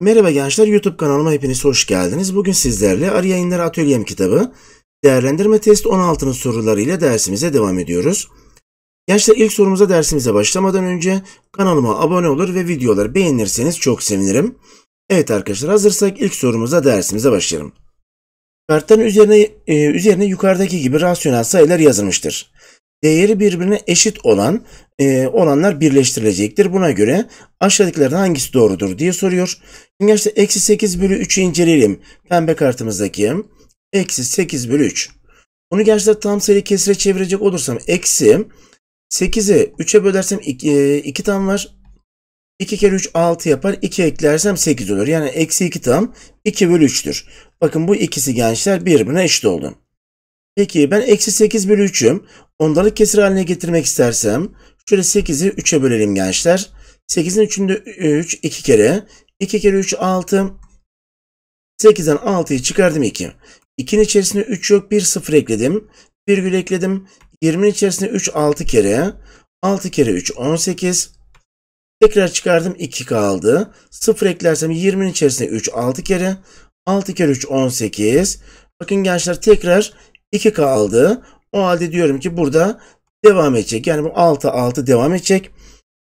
Merhaba gençler, YouTube kanalıma hepiniz hoş geldiniz. Bugün sizlerle Arı Yayınları Atölyem kitabı Değerlendirme Test 16'nın sorularıyla dersimize devam ediyoruz. Gençler ilk sorumuza dersimize başlamadan önce kanalıma abone olur ve videoları beğenirseniz çok sevinirim. Evet arkadaşlar hazırsak ilk sorumuza dersimize başlayalım. Kartların üzerine, e, üzerine yukarıdaki gibi rasyonel sayılar yazılmıştır değeri birbirine eşit olan e, olanlar birleştirilecektir. Buna göre aşağıdakilerden hangisi doğrudur diye soruyor. Şimdi eksi 8 bölü 3'ü inceleyelim. Pembe kartımızdaki eksi 8 bölü 3. Bunu gerçekten tam sayı kesire çevirecek olursam eksi 8'i 3'e bölersem 2, 2 e, tam var. 2 kere 3 6 yapar. 2 eklersem 8 olur. Yani eksi 2 tam 2 bölü 3'tür. Bakın bu ikisi gençler birbirine eşit oldu. Peki ben eksi 8 bölü 3'üm. Onları kesir haline getirmek istersem şöyle 8'i 3'e bölelim gençler. 8'in 3'ünde 3 2 kere. 2 kere 3 6. 8'den 6'yı çıkardım 2. 2'nin içerisinde 3 yok 1 0 ekledim. Virgül ekledim. 20'nin içerisinde 3 6 kere. 6 kere 3 18. Tekrar çıkardım 2 kaldı. 0 eklersem 20'nin içerisinde 3 6 kere. 6 kere 3 18. Bakın gençler tekrar 2K aldı. O halde diyorum ki burada devam edecek. Yani bu 6 6 devam edecek.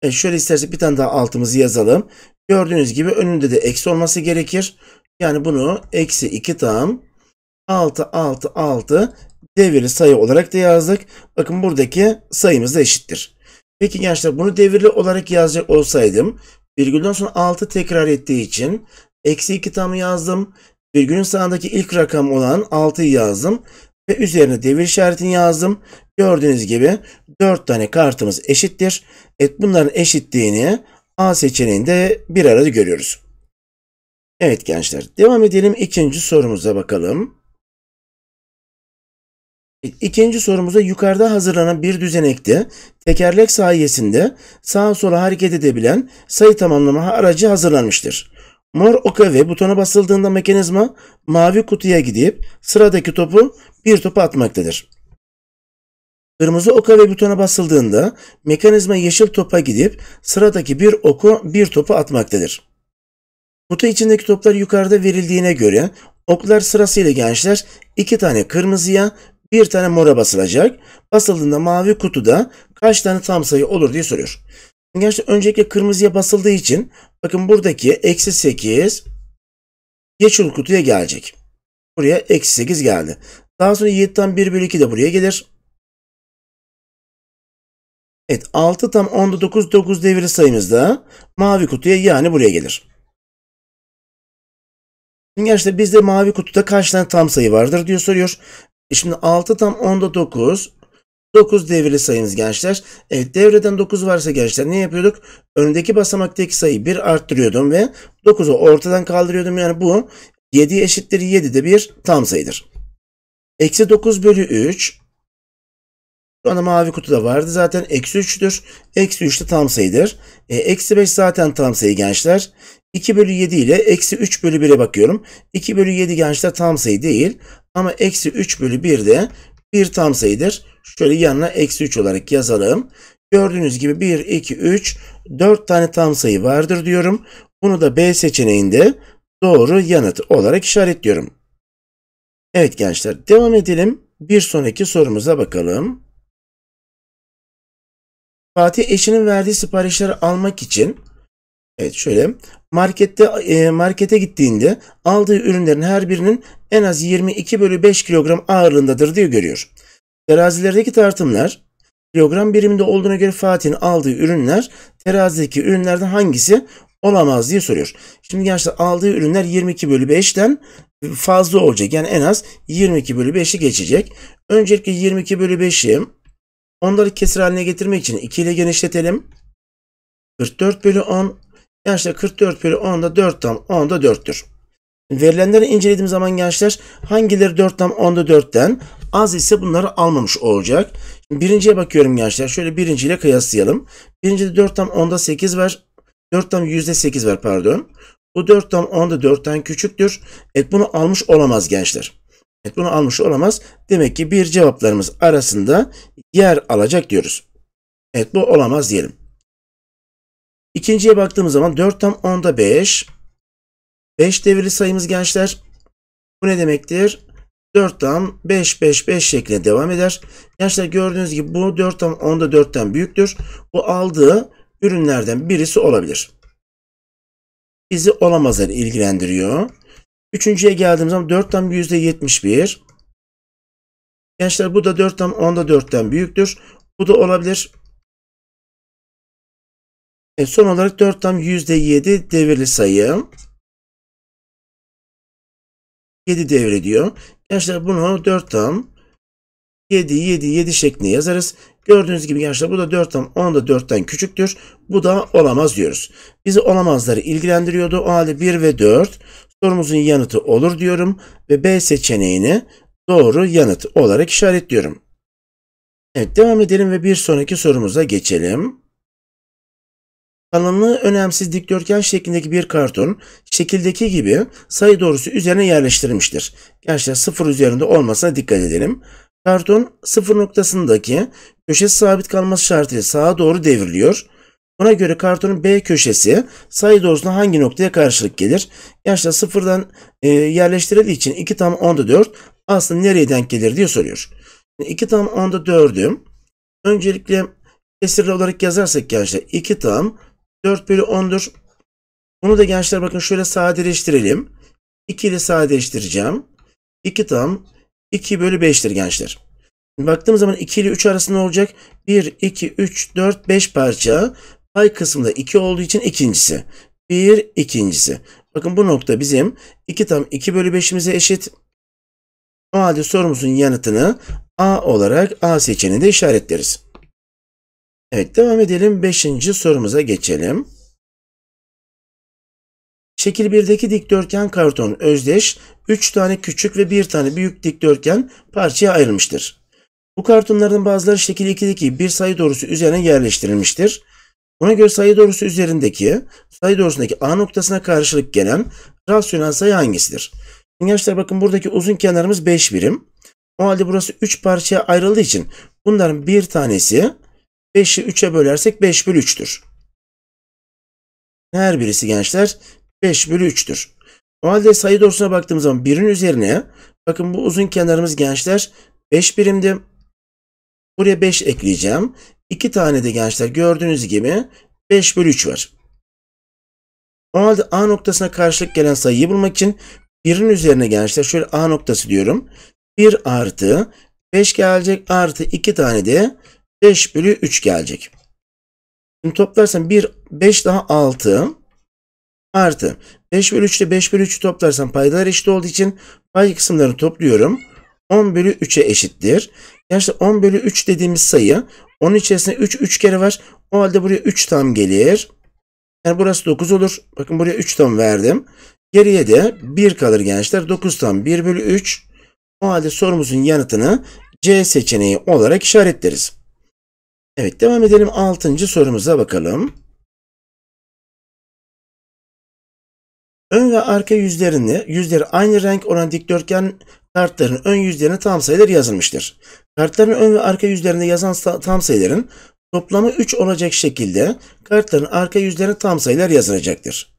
E şöyle isterse bir tane daha altımızı yazalım. Gördüğünüz gibi önünde de eksi olması gerekir. Yani bunu eksi 2 tam 6 6 6 devirli sayı olarak da yazdık. Bakın buradaki sayımız da eşittir. Peki gençler bunu devirli olarak yazacak olsaydım virgülden sonra 6 tekrar ettiği için eksi 2 tam yazdım. Virgülün sağındaki ilk rakam olan 6'yı yazdım ve üzerine devir işaretini yazdım. Gördüğünüz gibi 4 tane kartımız eşittir. Evet bunların eşitliğini A seçeneğinde bir arada görüyoruz. Evet gençler devam edelim ikinci sorumuza bakalım. İkinci sorumuza yukarıda hazırlanan bir düzenekte tekerlek sayesinde sağa sola hareket edebilen sayı tamamlama aracı hazırlanmıştır. Mor oka ve butona basıldığında mekanizma mavi kutuya gidip sıradaki topu bir topa atmaktadır. Kırmızı oka ve butona basıldığında mekanizma yeşil topa gidip sıradaki bir oku bir topu atmaktadır. Kutu içindeki toplar yukarıda verildiğine göre oklar sırasıyla gençler iki tane kırmızıya bir tane mora basılacak. Basıldığında mavi kutuda kaç tane tam sayı olur diye soruyor. Gerçekten öncelikle kırmızıya basıldığı için bakın buradaki eksi 8 geçiyor kutuya gelecek. Buraya eksi 8 geldi. Daha sonra 7'den 1 bölü 2 de buraya gelir. Evet 6 tam 10'da 9 9 devir sayımızda mavi kutuya yani buraya gelir. Şimdi bizde mavi kutuda kaç tane tam sayı vardır diyor soruyor. E şimdi 6 tam 10'da 9 9 devreli sayımız gençler. Evet devreden 9 varsa gençler ne yapıyorduk? Öndeki basamaktaki sayıyı 1 arttırıyordum ve 9'u ortadan kaldırıyordum. Yani bu 7 eşittir 7 de bir tam sayıdır. Eksi 9 bölü 3. Şu anda mavi kutuda vardı zaten. Eksi 3'tür. Eksi 3 de tam sayıdır. E, eksi 5 zaten tam sayı gençler. 2 bölü 7 ile eksi 3 bölü 1'e bakıyorum. 2 bölü 7 gençler tam sayı değil. Ama eksi 3 bölü 1 de bir tam sayıdır. Şöyle yanına eksi 3 olarak yazalım. Gördüğünüz gibi 1, 2, 3, 4 tane tam sayı vardır diyorum. Bunu da B seçeneğinde doğru yanıt olarak işaretliyorum. Evet gençler devam edelim. Bir sonraki sorumuza bakalım. Fatih eşinin verdiği siparişleri almak için Evet şöyle markette e, markete gittiğinde aldığı ürünlerin her birinin en az 22 bölü 5 kilogram ağırlığındadır diye görüyor. Terazilerdeki tartımlar kilogram biriminde olduğuna göre Fatih'in aldığı ürünler terazideki ürünlerden hangisi olamaz diye soruyor. Şimdi gençler aldığı ürünler 22 bölü 5'ten fazla olacak. Yani en az 22 bölü 5'i geçecek. Öncelikle 22 bölü 5'i onları kesir haline getirmek için 2 ile genişletelim. 44 bölü 10 Gençler 44 bölü 10'da 4 tam 10'da 4'tür. Verilenleri incelediğim zaman gençler hangileri 4 tam 10'da 4'ten az ise bunları almamış olacak. Şimdi birinciye bakıyorum gençler. Şöyle birinciyle kıyaslayalım. Birincide 4 tam 10'da 8 var. 4 tam %8 var pardon. Bu 4 tam 10'da 4'ten küçüktür. Evet bunu almış olamaz gençler. Evet bunu almış olamaz. Demek ki bir cevaplarımız arasında yer alacak diyoruz. Evet bu olamaz diyelim. İkinciye baktığımız zaman 4 tam 10'da 5. 5 devirli sayımız gençler. Bu ne demektir? 4 tam 5 5 5 şeklinde devam eder. Gençler gördüğünüz gibi bu 4 tam 10'da 4'ten büyüktür. Bu aldığı ürünlerden birisi olabilir. Bizi olamazlar ilgilendiriyor. Üçüncüye geldiğimiz zaman 4 tam %71. Gençler bu da 4 tam 10'da 4'ten büyüktür. Bu da olabilir. E son olarak 4 tam %7 devirli sayı. 7 devre diyor. Gençler bunu 4 tam 7 7 7 şeklinde yazarız. Gördüğünüz gibi gençler bu da 4 tam 10 da 4'ten küçüktür. Bu da olamaz diyoruz. Bizi olamazları ilgilendiriyordu. O halde 1 ve 4 sorumuzun yanıtı olur diyorum ve B seçeneğini doğru yanıt olarak işaretliyorum. Evet devam edelim ve bir sonraki sorumuza geçelim. Tanımlı önemsiz dikdörtgen şeklindeki bir karton şekildeki gibi sayı doğrusu üzerine yerleştirilmiştir. Gençler sıfır üzerinde olmasına dikkat edelim. Karton sıfır noktasındaki köşe sabit kalması şartıyla sağa doğru devriliyor. Buna göre kartonun B köşesi sayı doğrusuna hangi noktaya karşılık gelir? Gençler sıfırdan e, yerleştirildiği için 2 tam 10'da 4 aslında nereye denk gelir diye soruyor. 2 tam 10'da 4'ü öncelikle kesirli olarak yazarsak gençler 2 tam 4 bölü 10'dur. Bunu da gençler bakın şöyle sadeleştirelim. 2 ile sadeleştireceğim. 2 tam 2 bölü 5'tir gençler. Baktığımız zaman 2 ile 3 arasında olacak? 1, 2, 3, 4, 5 parça. Pay kısmında 2 olduğu için ikincisi. 1, ikincisi. Bakın bu nokta bizim 2 tam 2 bölü 5'imize eşit. O halde sorumuzun yanıtını A olarak A seçeneğinde işaretleriz. Evet devam edelim. Beşinci sorumuza geçelim. Şekil 1'deki dikdörtgen karton özdeş 3 tane küçük ve 1 tane büyük dikdörtgen parçaya ayrılmıştır. Bu kartonların bazıları şekil 2'deki bir sayı doğrusu üzerine yerleştirilmiştir. Buna göre sayı doğrusu üzerindeki sayı doğrusundaki A noktasına karşılık gelen rasyonel sayı hangisidir? Gençler bakın buradaki uzun kenarımız 5 birim. O halde burası 3 parçaya ayrıldığı için bunların bir tanesi 5'i 3'e bölersek 5 bölü 3'tür. Her birisi gençler 5 bölü 3'tür. O halde sayı doğrusuna baktığımız zaman 1'in üzerine bakın bu uzun kenarımız gençler 5 birimdi. Buraya 5 ekleyeceğim. 2 tane de gençler gördüğünüz gibi 5 bölü 3 var. O halde A noktasına karşılık gelen sayıyı bulmak için 1'in üzerine gençler şöyle A noktası diyorum. 1 artı 5 gelecek artı 2 tane de 5 bölü 3 gelecek. Şimdi toplarsam 1, 5 daha 6 artı 5 bölü 3 ile 5 bölü 3'ü toplarsam paydalar eşit olduğu için pay kısımlarını topluyorum. 10 bölü 3'e eşittir. Gerçekten 10 bölü 3 dediğimiz sayı onun içerisinde 3 3 kere var. O halde buraya 3 tam gelir. Yani burası 9 olur. Bakın buraya 3 tam verdim. Geriye de 1 kalır gençler. 9 tam 1 bölü 3. O halde sorumuzun yanıtını C seçeneği olarak işaretleriz. Evet devam edelim 6. sorumuza bakalım. Ön ve arka yüzlerini, yüzleri aynı renk olan dikdörtgen kartların ön yüzlerine tam sayılar yazılmıştır. Kartların ön ve arka yüzlerinde yazan tam sayıların toplamı 3 olacak şekilde kartların arka yüzlerine tam sayılar yazılacaktır.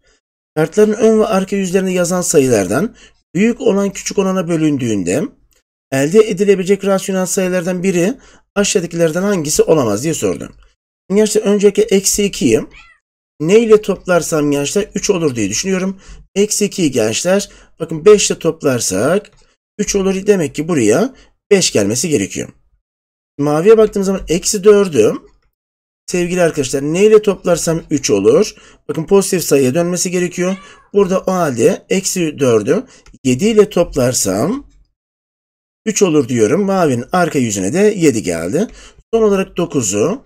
Kartların ön ve arka yüzlerinde yazan sayılardan büyük olan küçük olana bölündüğünde Elde edilebilecek rasyonel sayılardan biri aşağıdakilerden hangisi olamaz diye sordum. Gençler önceki eksi 2'yi ne ile toplarsam gençler 3 olur diye düşünüyorum. Eksi 2'yi gençler bakın 5 ile toplarsak 3 olur demek ki buraya 5 gelmesi gerekiyor. Maviye baktığımız zaman eksi 4'ü sevgili arkadaşlar ne ile toplarsam 3 olur. Bakın pozitif sayıya dönmesi gerekiyor. Burada o halde eksi 4'ü 7 ile toplarsam 3 olur diyorum. Mavinin arka yüzüne de 7 geldi. Son olarak 9'u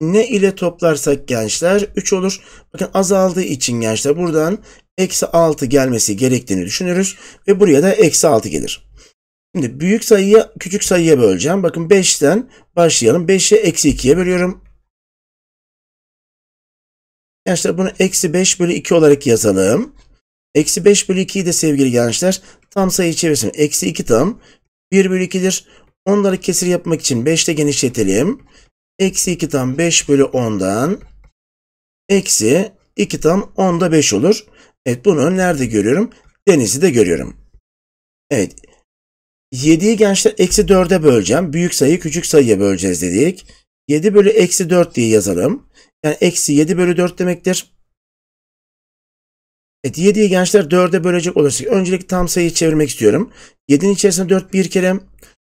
ne ile toplarsak gençler 3 olur. Bakın azaldığı için gençler buradan eksi 6 gelmesi gerektiğini düşünürüz. Ve buraya da eksi 6 gelir. Şimdi büyük sayıya küçük sayıya böleceğim. Bakın 5'ten başlayalım. 5'i eksi 2'ye bölüyorum. Gençler bunu eksi 5 bölü 2 olarak yazalım. Eksi 5 bölü 2'yi de sevgili gençler tam sayı çevirsin. Eksi 2 tam 1 bölü 2'dir. Onları kesir yapmak için 5 ile genişletelim. Eksi 2 tam 5 bölü 10'dan eksi 2 tam 10'da 5 olur. Evet bunu nerede görüyorum? Denizi de görüyorum. Evet. 7'yi gençler eksi 4'e böleceğim. Büyük sayıyı küçük sayıya böleceğiz dedik. 7 bölü eksi 4 diye yazalım. Yani eksi 7 bölü 4 demektir. Evet 7'yi gençler 4'e bölecek olursak öncelikle tam sayıyı çevirmek istiyorum. 7'nin içerisinde 4 bir kere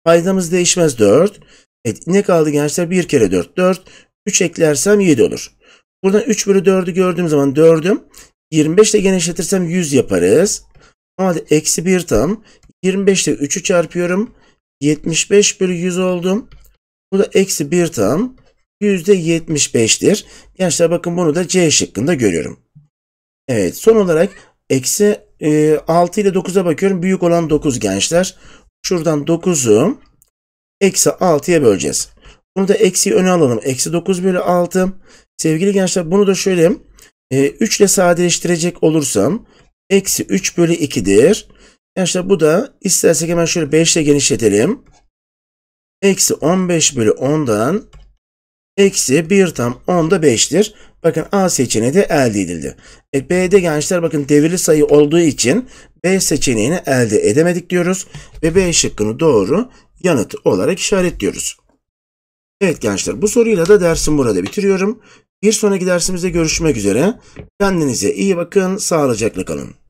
paydamız değişmez 4. Evet ne kaldı gençler 1 kere 4 4. 3 eklersem 7 olur. Buradan 3 bölü 4'ü gördüğüm zaman 4'üm 25 ile genişletirsem 100 yaparız. Ama eksi 1 tam. 25 ile 3'ü çarpıyorum. 75 bölü 100 oldum. Bu da eksi 1 tam. %75'tir. Gençler bakın bunu da C şıkkında görüyorum. Evet son olarak eksi 6 e, ile 9'a bakıyorum. Büyük olan 9 gençler. Şuradan 9'u eksi 6'ya böleceğiz. Bunu da eksi öne alalım. Eksi 9 bölü 6. Sevgili gençler bunu da şöyle e, 3 ile sadeleştirecek olursam eksi 3 bölü 2'dir. Gençler bu da istersek hemen şöyle 5 ile genişletelim. Eksi 15 bölü 10'dan eksi 1 tam 10'da 5'tir. Bakın A seçeneği de elde edildi. E, B'de gençler bakın devirli sayı olduğu için B seçeneğini elde edemedik diyoruz. Ve B şıkkını doğru yanıt olarak işaretliyoruz. Evet gençler bu soruyla da dersim burada bitiriyorum. Bir sonraki dersimizde görüşmek üzere. Kendinize iyi bakın, sağlıcakla kalın.